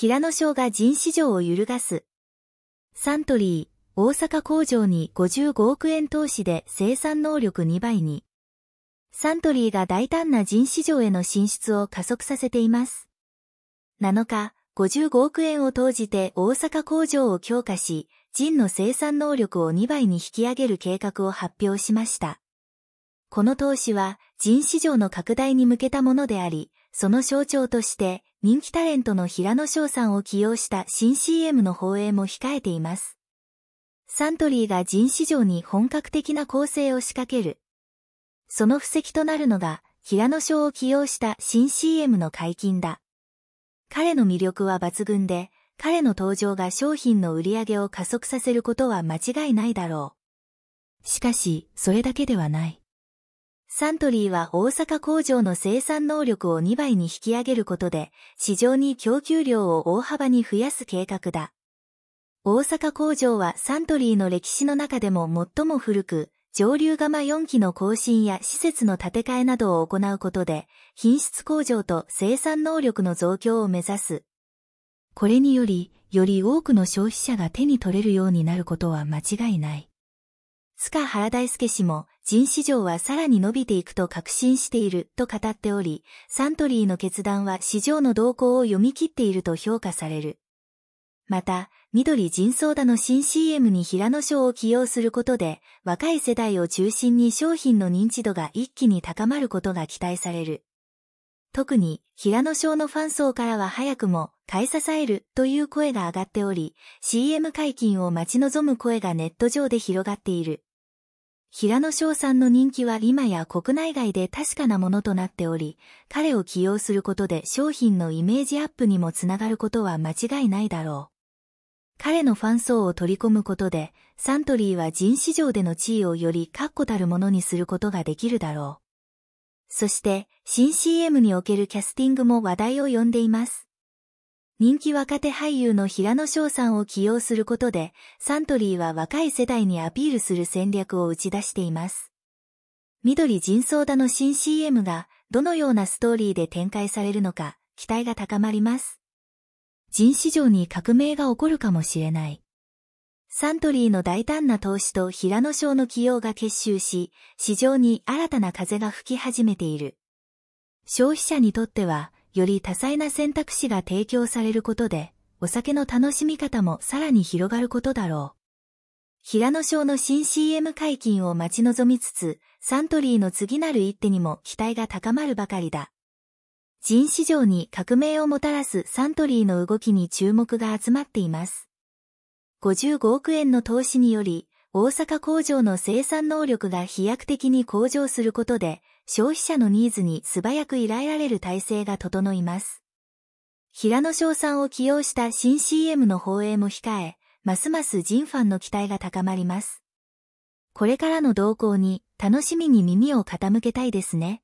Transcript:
平野省が人市場を揺るがす。サントリー、大阪工場に55億円投資で生産能力2倍に。サントリーが大胆な人市場への進出を加速させています。7日、55億円を投じて大阪工場を強化し、ジンの生産能力を2倍に引き上げる計画を発表しました。この投資は、人市場の拡大に向けたものであり、その象徴として、人気タレントの平野翔さんを起用した新 CM の放映も控えています。サントリーが人市場に本格的な構成を仕掛ける。その布石となるのが、平野翔を起用した新 CM の解禁だ。彼の魅力は抜群で、彼の登場が商品の売り上げを加速させることは間違いないだろう。しかし、それだけではない。サントリーは大阪工場の生産能力を2倍に引き上げることで、市場に供給量を大幅に増やす計画だ。大阪工場はサントリーの歴史の中でも最も古く、上流釜4基の更新や施設の建て替えなどを行うことで、品質向上と生産能力の増強を目指す。これにより、より多くの消費者が手に取れるようになることは間違いない。スカ原大輔氏も、人市場はさらに伸びていくと確信していると語っており、サントリーの決断は市場の動向を読み切っていると評価される。また、緑人相ーの新 CM に平野賞を起用することで、若い世代を中心に商品の認知度が一気に高まることが期待される。特に、平野賞のファン層からは早くも、買い支えるという声が上がっており、CM 解禁を待ち望む声がネット上で広がっている。平野翔さんの人気は今や国内外で確かなものとなっており、彼を起用することで商品のイメージアップにもつながることは間違いないだろう。彼のファン層を取り込むことで、サントリーは人市場での地位をより確固たるものにすることができるだろう。そして、新 CM におけるキャスティングも話題を呼んでいます。人気若手俳優の平野翔さんを起用することで、サントリーは若い世代にアピールする戦略を打ち出しています。緑人相田の新 CM が、どのようなストーリーで展開されるのか、期待が高まります。人市場に革命が起こるかもしれない。サントリーの大胆な投資と平野翔の起用が結集し、市場に新たな風が吹き始めている。消費者にとっては、より多彩な選択肢が提供されることで、お酒の楽しみ方もさらに広がることだろう。平野賞の新 CM 解禁を待ち望みつつ、サントリーの次なる一手にも期待が高まるばかりだ。人市場に革命をもたらすサントリーの動きに注目が集まっています。55億円の投資により、大阪工場の生産能力が飛躍的に向上することで、消費者のニーズに素早く依頼られる体制が整います。平野翔さんを起用した新 CM の放映も控え、ますますジンファンの期待が高まります。これからの動向に楽しみに耳を傾けたいですね。